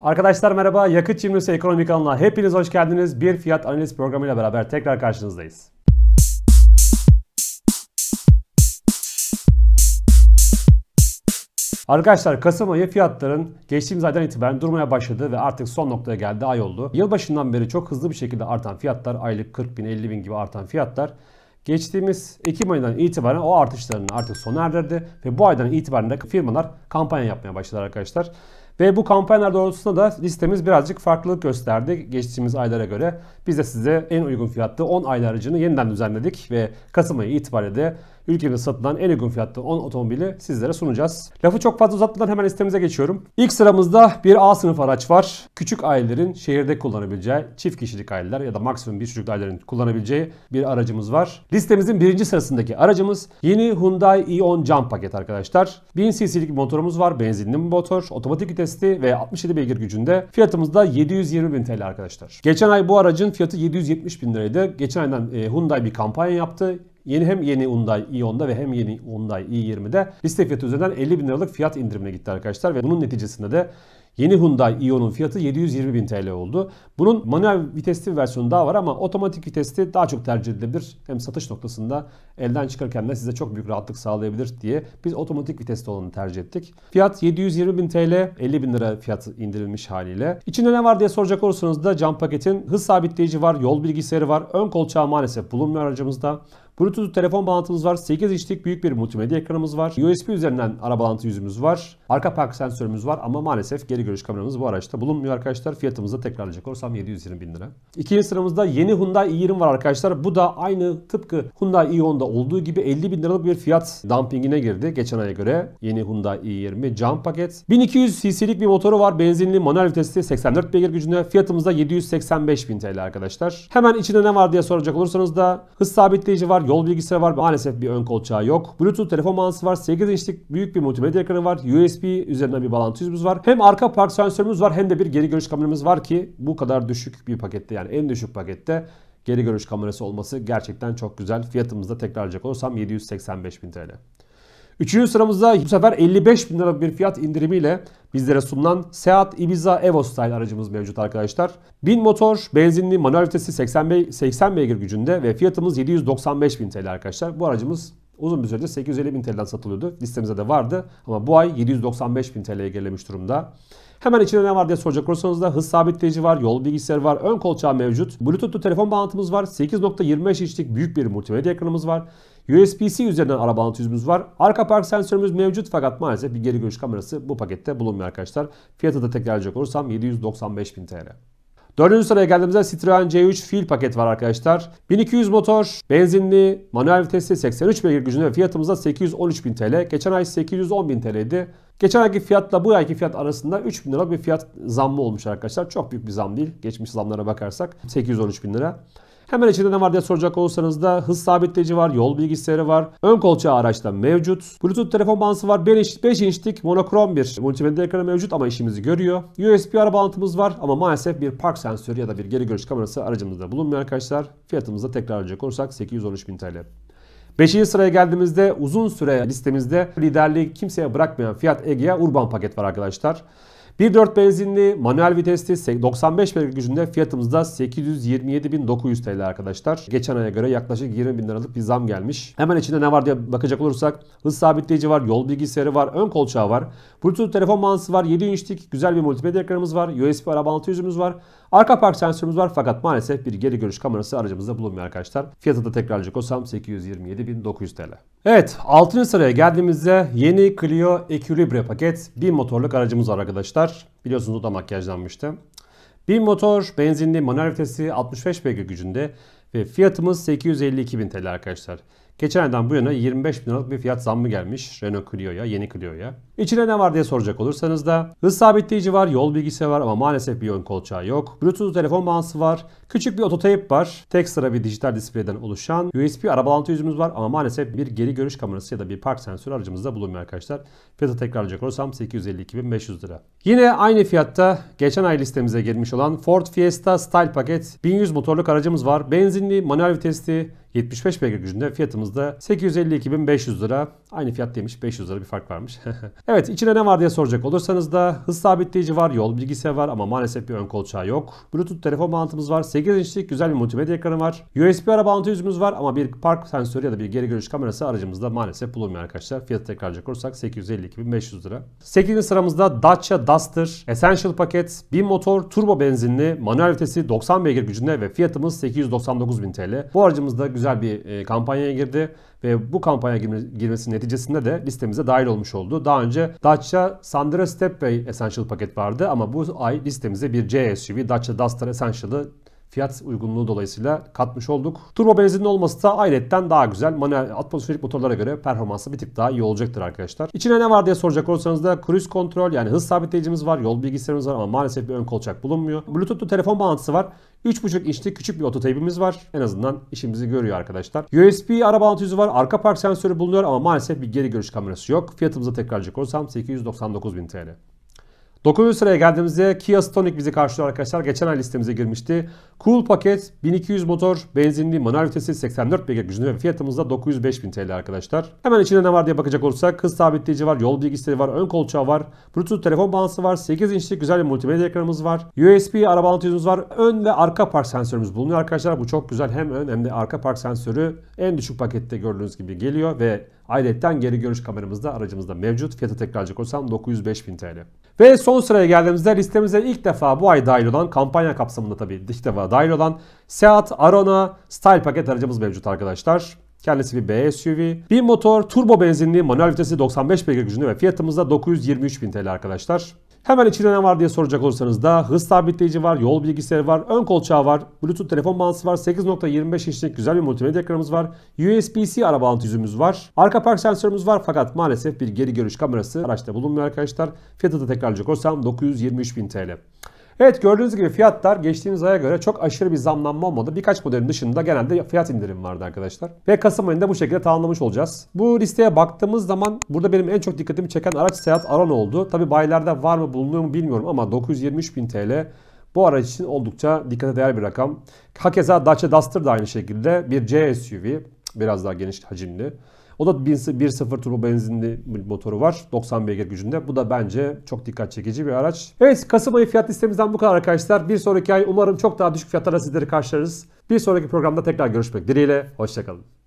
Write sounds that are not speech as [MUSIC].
Arkadaşlar merhaba, Yakıt Çimrisi Ekonomi kanalına hepiniz hoş geldiniz. Bir fiyat analiz programıyla beraber tekrar karşınızdayız. Arkadaşlar Kasım ayı fiyatların geçtiğimiz aydan itibaren durmaya başladı ve artık son noktaya geldi ay oldu. Yılbaşından beri çok hızlı bir şekilde artan fiyatlar, aylık 40 bin 50 bin gibi artan fiyatlar geçtiğimiz Ekim ayından itibaren o artışlarını artık sona erdirdi ve bu aydan itibaren de firmalar kampanya yapmaya başladı arkadaşlar. Ve bu kampanyalar doğrultusunda da listemiz birazcık farklılık gösterdi geçtiğimiz aylara göre. Biz de size en uygun fiyatlı 10 aylar aracını yeniden düzenledik ve Kasım ayı itibariyle de ülkemizde satılan en uygun fiyatta 10 otomobili sizlere sunacağız. Lafı çok fazla uzatmadan hemen listemize geçiyorum. İlk sıramızda bir A sınıf araç var. Küçük ailelerin şehirde kullanabileceği, çift kişilik aileler ya da maksimum bir çocuklu ailelerin kullanabileceği bir aracımız var. Listemizin birinci sırasındaki aracımız yeni Hyundai i10 Jump paket arkadaşlar. 1000 cc'lik motorumuz var. Benzinli bir motor, otomatik vitesli ve 67 beygir gücünde. Fiyatımız da 720 bin TL arkadaşlar. Geçen ay bu aracın fiyatı 770 bin liraydı. Geçen aydan e, Hyundai bir kampanya yaptı. Yeni hem yeni Hyundai i10'da ve hem yeni Hyundai i20'de liste fiyatı üzerinden 50 bin liralık fiyat indirimine gitti arkadaşlar ve bunun neticesinde de Yeni Hyundai Ion'un fiyatı 720 bin TL oldu. Bunun manuel vitesli versiyonu daha var ama otomatik vitesli daha çok tercih edilebilir. Hem satış noktasında elden çıkarken de size çok büyük rahatlık sağlayabilir diye biz otomatik vitesli olanı tercih ettik. Fiyat 720 bin TL, 50 bin lira fiyatı indirilmiş haliyle. İçinde ne var diye soracak olursanız da cam paketin hız sabitleyici var, yol bilgisayarı var. Ön kolçağı maalesef bulunmuyor aracımızda. Bluetooth telefon bağlantımız var. 8 inçlik büyük bir multimedya ekranımız var. USB üzerinden araba bağlantı yüzümüz var. Arka park sensörümüz var ama maalesef geri görüş kameramız bu araçta bulunmuyor arkadaşlar. Fiyatımızı tekrarlayacak olursam 720 bin lira. İkinci sıramızda yeni Hyundai i20 var arkadaşlar. Bu da aynı tıpkı Hyundai i10'da olduğu gibi 50 bin liralık bir fiyat dumpingine girdi geçen aya göre. Yeni Hyundai i20 cam paket. 1200 cc'lik bir motoru var. Benzinli manuel vitesli 84 beygir gücünde. Fiyatımızda 785 bin TL arkadaşlar. Hemen içinde ne var diye soracak olursanız da hız sabitleyici var, yol bilgisayarı var. Maalesef bir ön kolçağı yok. Bluetooth telefon mağazası var. 8 inçlik büyük bir multimedya ekranı var. USB üzerinden bir bağlantı yüzümüz var. Hem arka park sensörümüz var hem de bir geri görüş kameramız var ki bu kadar düşük bir pakette yani en düşük pakette geri görüş kamerası olması gerçekten çok güzel. Fiyatımızda tekrarlayacak olursam 785 bin TL. Üçüncü sıramızda bu sefer 55 bin lira bir fiyat indirimiyle bizlere sunulan Seat Ibiza Evo Style aracımız mevcut arkadaşlar. bin motor, benzinli, manuel vitesi 80, be 80 beygir gücünde ve fiyatımız 795 bin TL arkadaşlar. Bu aracımız uzun bir süredir 850 bin TL'den satılıyordu. listemize de vardı ama bu ay 795 bin TL'ye gerilemiş durumda. Hemen içinde ne var diye soracak olursanız da hız sabitleyici var, yol bilgisayarı var, ön kolçağı mevcut. Bluetooth'lu telefon bağlantımız var, 8.25 inçlik büyük bir multimedya ekranımız var. USB-C üzerinden araba bağlantı yüzümüz var. Arka park sensörümüz mevcut fakat maalesef bir geri görüş kamerası bu pakette bulunmuyor arkadaşlar. Fiyatı da tekrar olursam 795 bin TL. Dördüncü sıraya geldiğimizde Citroen C3 fil paket var arkadaşlar. 1200 motor, benzinli, manuel vitesli 83 beygir gücünde ve fiyatımızda 813.000 TL. Geçen ay 810.000 TL'ydi. Geçen ayki fiyatla bu ayki fiyat arasında 3 bin lira bir fiyat zammı olmuş arkadaşlar. Çok büyük bir zam değil. Geçmiş zamlara bakarsak 813 bin lira. Hemen içinde ne var diye soracak olursanız da hız sabitleyici var, yol bilgisayarı var. Ön kolçağı araçta mevcut. Bluetooth telefon bağlantısı var. 5, inç, 5 inçlik monokrom bir multimedya ekranı mevcut ama işimizi görüyor. USB ara bağlantımız var ama maalesef bir park sensörü ya da bir geri görüş kamerası aracımızda bulunmuyor arkadaşlar. Fiyatımızda tekrar edecek olursak 813.000 TL. 5. sıraya geldiğimizde uzun süre listemizde liderliği kimseye bırakmayan Fiat Egea Urban paket var arkadaşlar. 1.4 benzinli manuel vitesli 95 beygir gücünde fiyatımız da 827.900 TL arkadaşlar. Geçen aya göre yaklaşık 20.000 liralık bir zam gelmiş. Hemen içinde ne var diye bakacak olursak hız sabitleyici var, yol bilgisayarı var, ön kolçağı var. Bluetooth telefon mantısı var, 7 inçlik güzel bir multimedya ekranımız var, USB araba 600'ümüz var. Arka park sensörümüz var fakat maalesef bir geri görüş kamerası aracımızda bulunmuyor arkadaşlar. Fiyatı da tekrarlayacak olsam 827.900 TL. Evet 6. sıraya geldiğimizde yeni Clio Equilibre paket bir motorluk aracımız var arkadaşlar var. Biliyorsunuz o da makyajlanmıştı. Bir motor benzinli manuel vitesi 65 beygir gücünde ve fiyatımız 852 bin TL arkadaşlar. Geçen aydan bu yana 25 bin liralık bir fiyat zammı gelmiş Renault Clio'ya, yeni Clio'ya. İçine ne var diye soracak olursanız da hız sabitleyici var, yol bilgisi var ama maalesef bir ön kolçağı yok. Bluetooth telefon bağlantısı var, küçük bir ototeyp var, tek sıra bir dijital displeyden oluşan USB araba bağlantı yüzümüz var ama maalesef bir geri görüş kamerası ya da bir park sensörü aracımızda bulunmuyor arkadaşlar. Fiyatı tekrarlayacak olursam 852.500 lira. Yine aynı fiyatta geçen ay listemize girmiş olan Ford Fiesta Style Paket 1100 motorluk aracımız var. Benzin benzinli, manuel vitesli 75 beygir gücünde fiyatımız da 852.500 lira. Aynı fiyat demiş 500 lira bir fark varmış. [LAUGHS] evet içine ne var diye soracak olursanız da hız sabitleyici var, yol bilgisi var ama maalesef bir ön kolçağı yok. Bluetooth telefon bağlantımız var. 8 inçlik güzel bir multimedya ekranı var. USB ara bağlantı yüzümüz var ama bir park sensörü ya da bir geri görüş kamerası aracımızda maalesef bulunmuyor arkadaşlar. Fiyatı tekrarca olursak 852.500 lira. 8. sıramızda Dacia Duster Essential paket 1 motor turbo benzinli manuel vitesi 90 beygir gücünde ve fiyatımız 899.000 TL. Bu aracımızda güzel benzer bir e, kampanyaya girdi ve bu kampanya girmesi neticesinde de listemize dahil olmuş oldu. Daha önce Dacia Sandero Stepway Essential paket vardı ama bu ay listemize bir C SUV Dacia Duster Essential'ı fiyat uygunluğu dolayısıyla katmış olduk. Turbo benzinli olması da ayrıca daha güzel. Manuel atmosferik motorlara göre performansı bir tık daha iyi olacaktır arkadaşlar. İçine ne var diye soracak olursanız da cruise kontrol yani hız sabitleyicimiz var, yol bilgisayarımız var ama maalesef bir ön kolçak bulunmuyor. Bluetooth'lu telefon bağlantısı var. 3.5 inçlik küçük bir ototeypimiz var. En azından işimizi görüyor arkadaşlar. USB araba bağlantı var. Arka park sensörü bulunuyor ama maalesef bir geri görüş kamerası yok. Fiyatımıza tekrarcık olursam 899.000 TL. 9. sıraya geldiğimizde Kia Stonic bizi karşılıyor arkadaşlar. Geçen ay listemize girmişti. Cool paket 1200 motor, benzinli, manuel vitesi 84 beygir gücünde ve fiyatımızda da 905.000 TL arkadaşlar. Hemen içinde ne var diye bakacak olursak hız sabitleyici var, yol bilgisayarı var, ön kolçağı var, bluetooth telefon bağlantısı var, 8 inçlik güzel bir multimedya ekranımız var, USB araba bağlantımız var, ön ve arka park sensörümüz bulunuyor arkadaşlar. Bu çok güzel hem ön hem de arka park sensörü en düşük pakette gördüğünüz gibi geliyor ve Ayrıyeten geri görüş kameramız da aracımızda mevcut. Fiyatı tekrarcık olsam 905 bin TL. Ve son sıraya geldiğimizde listemize ilk defa bu ay dahil olan kampanya kapsamında tabii ilk defa dahil olan Seat Arona Style paket aracımız mevcut arkadaşlar. Kendisi bir BSUV, Bir motor, turbo benzinli, manuel vitesi 95 beygir gücünde ve fiyatımızda 923 bin TL arkadaşlar. Hemen içinde ne var diye soracak olursanız da hız sabitleyici var, yol bilgisayarı var, ön kolçağı var, bluetooth telefon bağlantısı var, 8.25 inçlik güzel bir multimedya ekranımız var, USB-C araba bağlantı yüzümüz var, arka park sensörümüz var fakat maalesef bir geri görüş kamerası araçta bulunmuyor arkadaşlar. Fiyatı da tekrarlayacak olsam 923.000 TL. Evet gördüğünüz gibi fiyatlar geçtiğimiz aya göre çok aşırı bir zamlanma olmadı. Birkaç modelin dışında genelde fiyat indirim vardı arkadaşlar. Ve Kasım ayında bu şekilde tamamlamış olacağız. Bu listeye baktığımız zaman burada benim en çok dikkatimi çeken araç Seat Aran oldu. Tabi bayilerde var mı bulunuyor mu bilmiyorum ama 923.000 TL bu araç için oldukça dikkate değer bir rakam. Hakeza Dacia Duster da aynı şekilde bir C SUV. Biraz daha geniş hacimli. O da 1.0 turbo benzinli motoru var. 90 beygir gücünde. Bu da bence çok dikkat çekici bir araç. Evet Kasım ayı fiyat listemizden bu kadar arkadaşlar. Bir sonraki ay umarım çok daha düşük fiyatlara sizleri karşılarız. Bir sonraki programda tekrar görüşmek dileğiyle. Hoşçakalın.